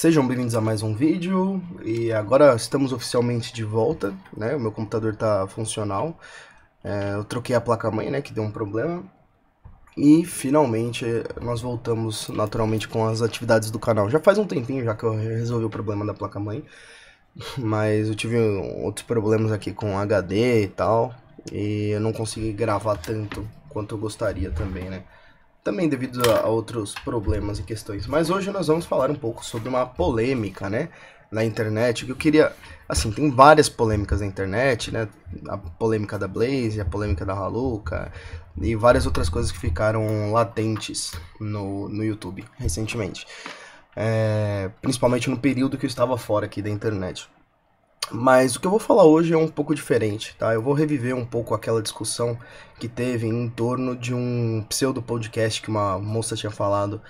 Sejam bem-vindos a mais um vídeo e agora estamos oficialmente de volta, né? O meu computador está funcional. É, eu troquei a placa-mãe, né, que deu um problema. E finalmente nós voltamos naturalmente com as atividades do canal. Já faz um tempinho já que eu resolvi o problema da placa-mãe, mas eu tive outros problemas aqui com HD e tal, e eu não consegui gravar tanto quanto eu gostaria também, né? também devido a outros problemas e questões. Mas hoje nós vamos falar um pouco sobre uma polêmica, né? Na internet, que eu queria. Assim, tem várias polêmicas na internet, né? A polêmica da Blaze, a polêmica da Haluca e várias outras coisas que ficaram latentes no, no YouTube recentemente. É, principalmente no período que eu estava fora aqui da internet. Mas o que eu vou falar hoje é um pouco diferente, tá? Eu vou reviver um pouco aquela discussão que teve em torno de um pseudo podcast que uma moça tinha falado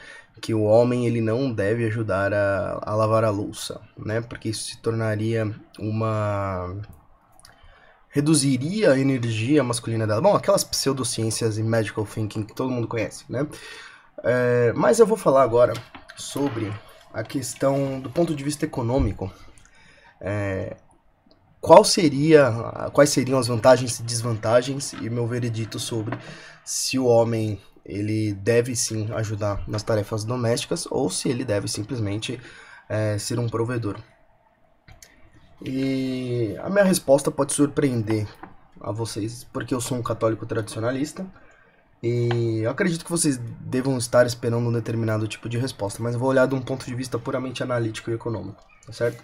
que o homem ele não deve ajudar a, a lavar a louça, né? Porque isso se tornaria uma reduziria a energia masculina dela. Bom, aquelas pseudociências e magical thinking que todo mundo conhece, né? É, mas eu vou falar agora sobre a questão do ponto de vista econômico é, qual seria, quais seriam as vantagens e desvantagens e meu veredito sobre se o homem ele deve sim ajudar nas tarefas domésticas ou se ele deve simplesmente é, ser um provedor. E a minha resposta pode surpreender a vocês, porque eu sou um católico tradicionalista e eu acredito que vocês devam estar esperando um determinado tipo de resposta, mas eu vou olhar de um ponto de vista puramente analítico e econômico, tá certo?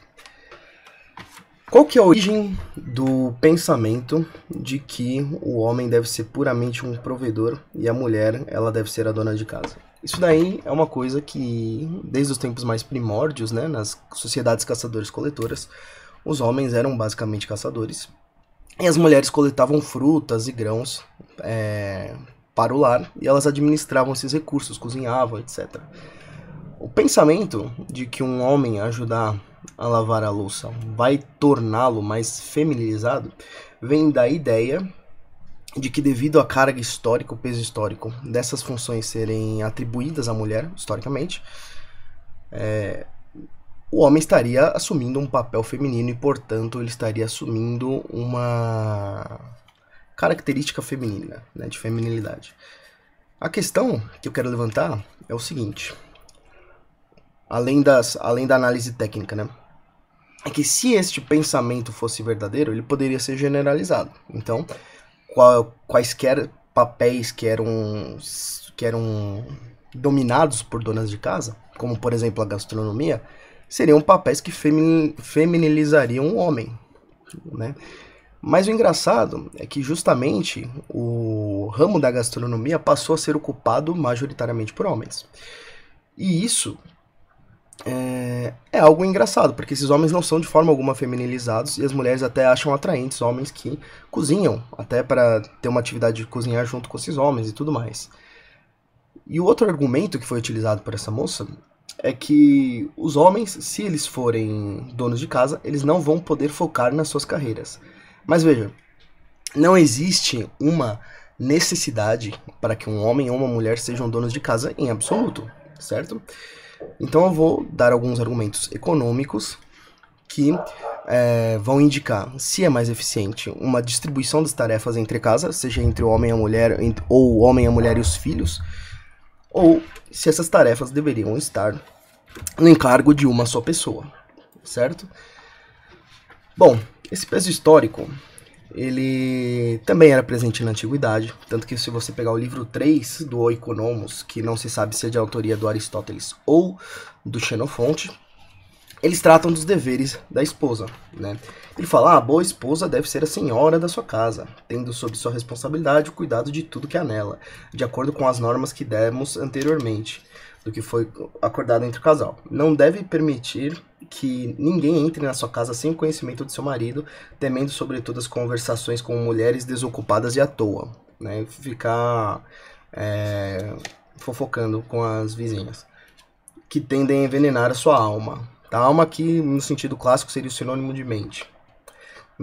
Qual que é a origem do pensamento de que o homem deve ser puramente um provedor e a mulher ela deve ser a dona de casa? Isso daí é uma coisa que desde os tempos mais primórdios, né, nas sociedades caçadores-coletoras, os homens eram basicamente caçadores e as mulheres coletavam frutas e grãos é, para o lar e elas administravam esses recursos, cozinhavam, etc. O pensamento de que um homem ajudar a lavar a louça vai torná-lo mais feminilizado, vem da ideia de que devido à carga histórica, o peso histórico dessas funções serem atribuídas à mulher, historicamente, é, o homem estaria assumindo um papel feminino e, portanto, ele estaria assumindo uma característica feminina, né, de feminilidade. A questão que eu quero levantar é o seguinte: além, das, além da análise técnica, né? é que se este pensamento fosse verdadeiro, ele poderia ser generalizado. Então, qual, quaisquer papéis que eram, que eram dominados por donas de casa, como por exemplo a gastronomia, seriam papéis que femin, feminilizariam o homem, né? Mas o engraçado é que justamente o ramo da gastronomia passou a ser ocupado majoritariamente por homens. E isso é, é, algo engraçado, porque esses homens não são de forma alguma feminilizados e as mulheres até acham atraentes homens que cozinham, até para ter uma atividade de cozinhar junto com esses homens e tudo mais. E o outro argumento que foi utilizado por essa moça é que os homens, se eles forem donos de casa, eles não vão poder focar nas suas carreiras. Mas veja, não existe uma necessidade para que um homem ou uma mulher sejam donos de casa em absoluto, certo? Então eu vou dar alguns argumentos econômicos que é, vão indicar se é mais eficiente uma distribuição das tarefas entre casa, seja entre o homem e a mulher, entre, ou o homem, a mulher e os filhos, ou se essas tarefas deveriam estar no encargo de uma só pessoa, certo? Bom, esse peso histórico ele também era presente na antiguidade, tanto que se você pegar o livro 3 do Oikonomos, que não se sabe se é de autoria do Aristóteles ou do Xenofonte, eles tratam dos deveres da esposa, né? Ele fala: ah, a boa esposa deve ser a senhora da sua casa, tendo sob sua responsabilidade o cuidado de tudo que há nela, de acordo com as normas que demos anteriormente do que foi acordado entre o casal. Não deve permitir que ninguém entre na sua casa sem conhecimento do seu marido, temendo sobretudo as conversações com mulheres desocupadas e à toa, né? Ficar é, fofocando com as vizinhas, que tendem a envenenar a sua alma. A alma aqui, no sentido clássico, seria o sinônimo de mente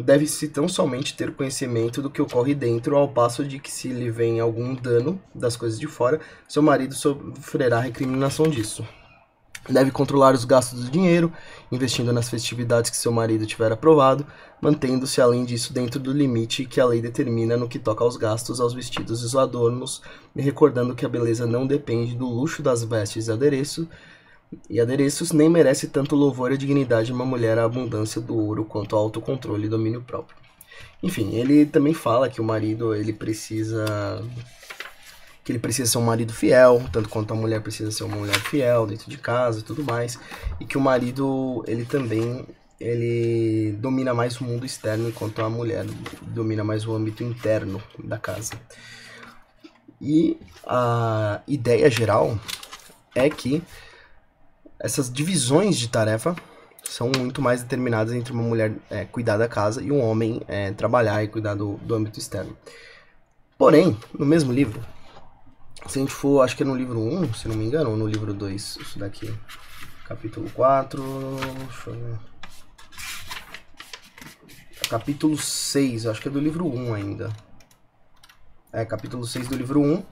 deve-se tão somente ter conhecimento do que ocorre dentro, ao passo de que se lhe vem algum dano das coisas de fora, seu marido sofrerá recriminação disso. Deve controlar os gastos do dinheiro, investindo nas festividades que seu marido tiver aprovado, mantendo-se além disso dentro do limite que a lei determina no que toca aos gastos, aos vestidos e aos adornos, e recordando que a beleza não depende do luxo das vestes e adereços, e adereços nem merece tanto louvor e dignidade uma mulher à abundância do ouro quanto ao autocontrole e domínio próprio. Enfim, ele também fala que o marido ele precisa que ele precisa ser um marido fiel, tanto quanto a mulher precisa ser uma mulher fiel dentro de casa e tudo mais, e que o marido ele também ele domina mais o mundo externo enquanto a mulher domina mais o âmbito interno da casa. E a ideia geral é que essas divisões de tarefa são muito mais determinadas entre uma mulher é, cuidar da casa e um homem é, trabalhar e cuidar do, do âmbito externo. Porém, no mesmo livro, se a gente for, acho que é no livro 1, se não me engano, ou no livro 2, isso daqui, capítulo 4, deixa eu ver. Capítulo 6, acho que é do livro 1 ainda. É, capítulo 6 do livro 1,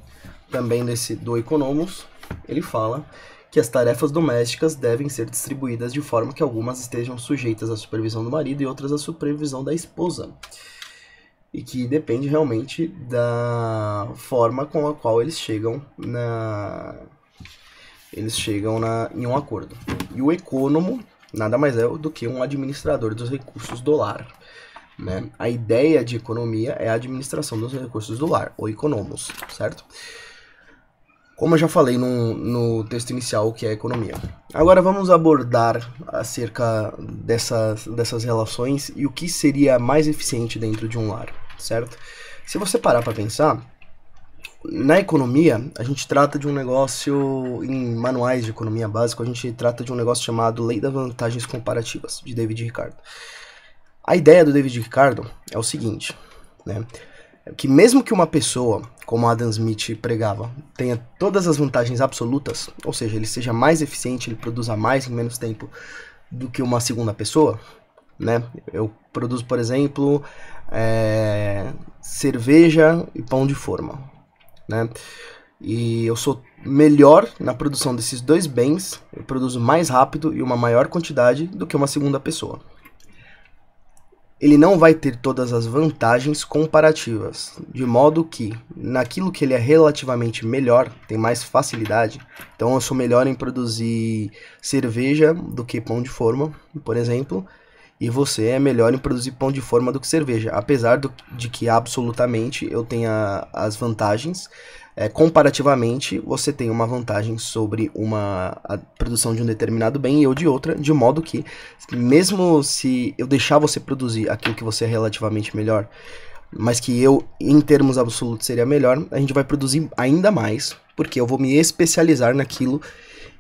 também desse do Economos, ele fala que as tarefas domésticas devem ser distribuídas de forma que algumas estejam sujeitas à supervisão do marido e outras à supervisão da esposa. E que depende realmente da forma com a qual eles chegam na eles chegam na, em um acordo. E o econômico nada mais é do que um administrador dos recursos do lar. Né? A ideia de economia é a administração dos recursos do lar, ou economos, certo? como eu já falei no, no texto inicial, o que é economia. Agora vamos abordar acerca dessas, dessas relações e o que seria mais eficiente dentro de um lar, certo? Se você parar para pensar, na economia, a gente trata de um negócio, em manuais de economia básica, a gente trata de um negócio chamado Lei das Vantagens Comparativas, de David Ricardo. A ideia do David Ricardo é o seguinte, né? que mesmo que uma pessoa, como Adam Smith pregava, tenha todas as vantagens absolutas, ou seja, ele seja mais eficiente, ele produza mais em menos tempo do que uma segunda pessoa, né? Eu produzo, por exemplo, é, cerveja e pão de forma, né? E eu sou melhor na produção desses dois bens, eu produzo mais rápido e uma maior quantidade do que uma segunda pessoa ele não vai ter todas as vantagens comparativas, de modo que, naquilo que ele é relativamente melhor, tem mais facilidade. Então, eu sou melhor em produzir cerveja do que pão de forma, por exemplo, e você é melhor em produzir pão de forma do que cerveja, apesar do, de que absolutamente eu tenha as vantagens. É, comparativamente, você tem uma vantagem sobre uma a produção de um determinado bem e eu de outra, de modo que, mesmo se eu deixar você produzir aquilo que você é relativamente melhor, mas que eu, em termos absolutos, seria melhor, a gente vai produzir ainda mais, porque eu vou me especializar naquilo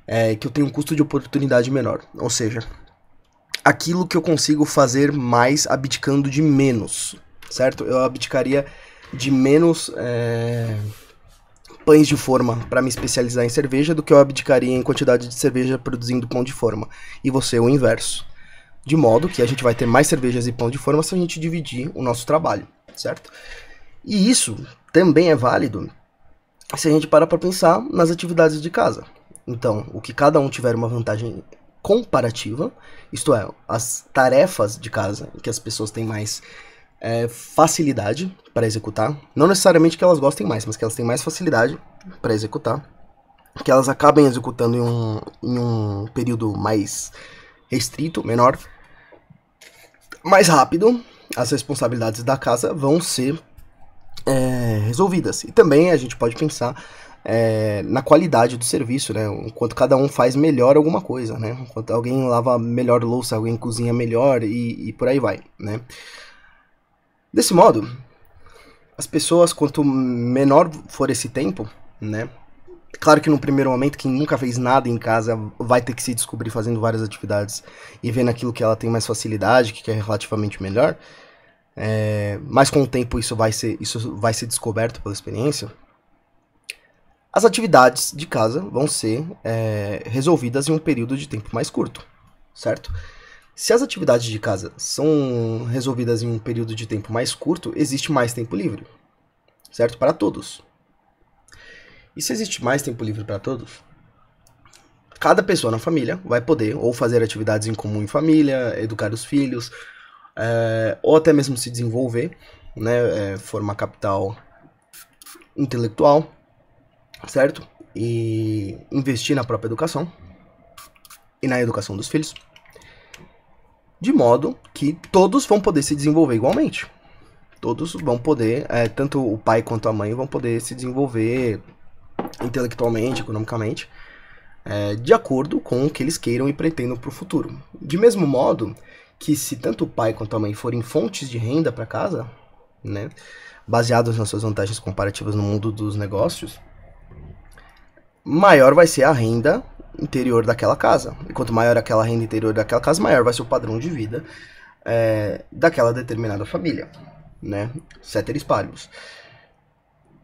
é, que eu tenho um custo de oportunidade menor. Ou seja, aquilo que eu consigo fazer mais abdicando de menos, certo? Eu abdicaria de menos é, pães de forma para me especializar em cerveja do que eu abdicaria em quantidade de cerveja produzindo pão de forma. E você o inverso. De modo que a gente vai ter mais cervejas e pão de forma se a gente dividir o nosso trabalho, certo? E isso também é válido se a gente parar para pensar nas atividades de casa. Então, o que cada um tiver uma vantagem comparativa, isto é, as tarefas de casa que as pessoas têm mais é, facilidade para executar, não necessariamente que elas gostem mais, mas que elas têm mais facilidade para executar, que elas acabem executando em um, em um período mais restrito, menor, mais rápido, as responsabilidades da casa vão ser é, resolvidas. E também a gente pode pensar é, na qualidade do serviço, né? Enquanto cada um faz melhor alguma coisa, né? Enquanto alguém lava melhor louça, alguém cozinha melhor e, e por aí vai, né? Desse modo, as pessoas, quanto menor for esse tempo, né? Claro que no primeiro momento, quem nunca fez nada em casa vai ter que se descobrir fazendo várias atividades e vendo aquilo que ela tem mais facilidade, que é relativamente melhor. É, mas com o tempo isso vai ser, isso vai ser descoberto pela experiência. As atividades de casa vão ser é, resolvidas em um período de tempo mais curto, certo? Se as atividades de casa são resolvidas em um período de tempo mais curto, existe mais tempo livre, certo? Para todos. E se existe mais tempo livre para todos, cada pessoa na família vai poder ou fazer atividades em comum em família, educar os filhos, é, ou até mesmo se desenvolver, né, é, formar capital intelectual certo? E investir na própria educação e na educação dos filhos, de modo que todos vão poder se desenvolver igualmente. Todos vão poder, é, tanto o pai quanto a mãe vão poder se desenvolver intelectualmente, economicamente, é, de acordo com o que eles queiram e pretendam para o futuro. De mesmo modo que se tanto o pai quanto a mãe forem fontes de renda para casa, né, baseados nas suas vantagens comparativas no mundo dos negócios, maior vai ser a renda interior daquela casa. E quanto maior aquela renda interior daquela casa, maior vai ser o padrão de vida é, daquela determinada família, né? Ceteris paribus.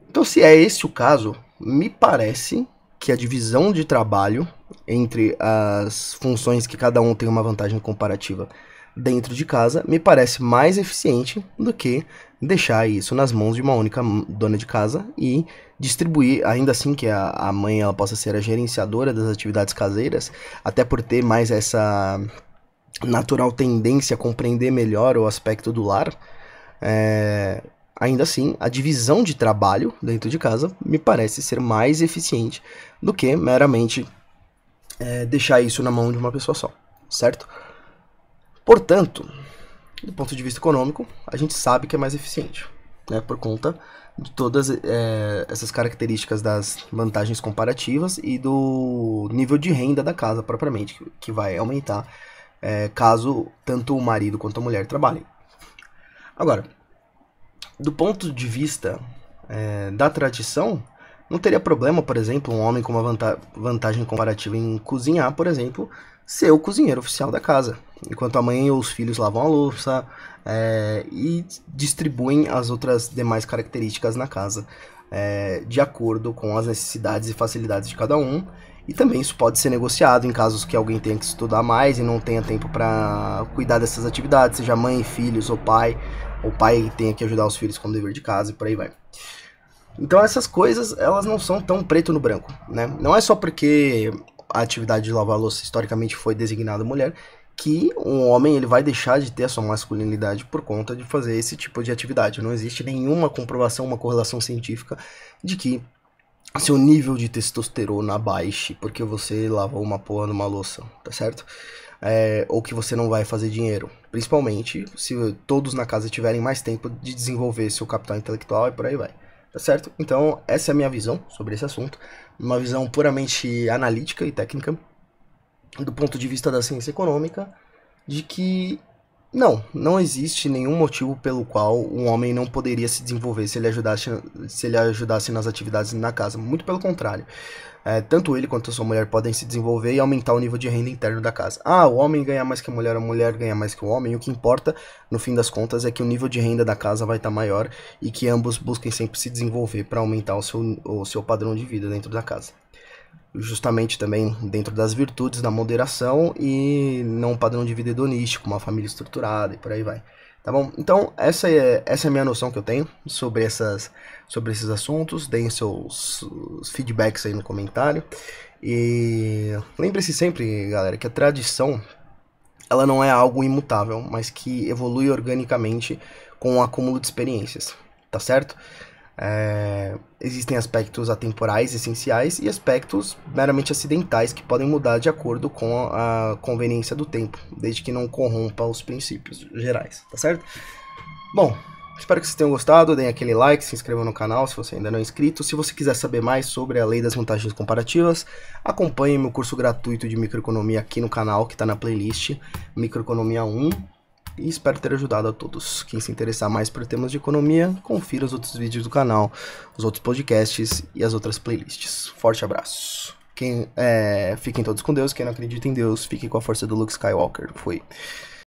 Então, se é esse o caso, me parece que a divisão de trabalho entre as funções que cada um tem uma vantagem comparativa dentro de casa me parece mais eficiente do que deixar isso nas mãos de uma única dona de casa e distribuir, ainda assim que a, a mãe ela possa ser a gerenciadora das atividades caseiras, até por ter mais essa natural tendência a compreender melhor o aspecto do lar, é, ainda assim, a divisão de trabalho dentro de casa me parece ser mais eficiente do que meramente é, deixar isso na mão de uma pessoa só, certo? Portanto, do ponto de vista econômico, a gente sabe que é mais eficiente né, por conta de todas é, essas características das vantagens comparativas e do nível de renda da casa propriamente, que vai aumentar é, caso tanto o marido quanto a mulher trabalhem. Agora, do ponto de vista é, da tradição, não teria problema, por exemplo, um homem com uma vanta vantagem comparativa em cozinhar, por exemplo, ser o cozinheiro oficial da casa. Enquanto a mãe ou os filhos lavam a louça é, e distribuem as outras demais características na casa, é, de acordo com as necessidades e facilidades de cada um. E também isso pode ser negociado em casos que alguém tenha que estudar mais e não tenha tempo para cuidar dessas atividades, seja mãe, filhos ou pai, ou pai tenha que ajudar os filhos com o dever de casa e por aí vai. Então essas coisas, elas não são tão preto no branco, né? Não é só porque a atividade de lavar louça historicamente foi designada mulher, que um homem ele vai deixar de ter a sua masculinidade por conta de fazer esse tipo de atividade. Não existe nenhuma comprovação, uma correlação científica de que seu nível de testosterona baixe porque você lavou uma porra numa louça, tá certo? É, ou que você não vai fazer dinheiro. Principalmente se todos na casa tiverem mais tempo de desenvolver seu capital intelectual e por aí vai. Tá certo? Então, essa é a minha visão sobre esse assunto uma visão puramente analítica e técnica, do ponto de vista da ciência econômica, de que não, não existe nenhum motivo pelo qual um homem não poderia se desenvolver se ele ajudasse, se ele ajudasse nas atividades na casa. Muito pelo contrário. É, tanto ele quanto a sua mulher podem se desenvolver e aumentar o nível de renda interno da casa. Ah, o homem ganha mais que a mulher, a mulher ganha mais que o homem. O que importa, no fim das contas, é que o nível de renda da casa vai estar tá maior e que ambos busquem sempre se desenvolver para aumentar o seu, o seu padrão de vida dentro da casa justamente também dentro das virtudes da moderação e não um padrão de vida hedonístico, uma família estruturada e por aí vai. Tá bom? Então, essa é, essa é a minha noção que eu tenho sobre, essas, sobre esses assuntos. Deem seus, seus feedbacks aí no comentário. E lembre-se sempre, galera, que a tradição ela não é algo imutável, mas que evolui organicamente com o acúmulo de experiências, tá certo? É, existem aspectos atemporais essenciais e aspectos meramente acidentais que podem mudar de acordo com a conveniência do tempo, desde que não corrompa os princípios gerais, tá certo? Bom, espero que vocês tenham gostado, deem aquele like, se inscrevam no canal se você ainda não é inscrito. Se você quiser saber mais sobre a lei das vantagens comparativas, acompanhe meu curso gratuito de microeconomia aqui no canal, que está na playlist Microeconomia 1 e espero ter ajudado a todos. Quem se interessar mais por temas de economia, confira os outros vídeos do canal, os outros podcasts e as outras playlists. Forte abraço. Quem, é, fiquem todos com Deus, quem não acredita em Deus, fique com a força do Luke Skywalker. Fui.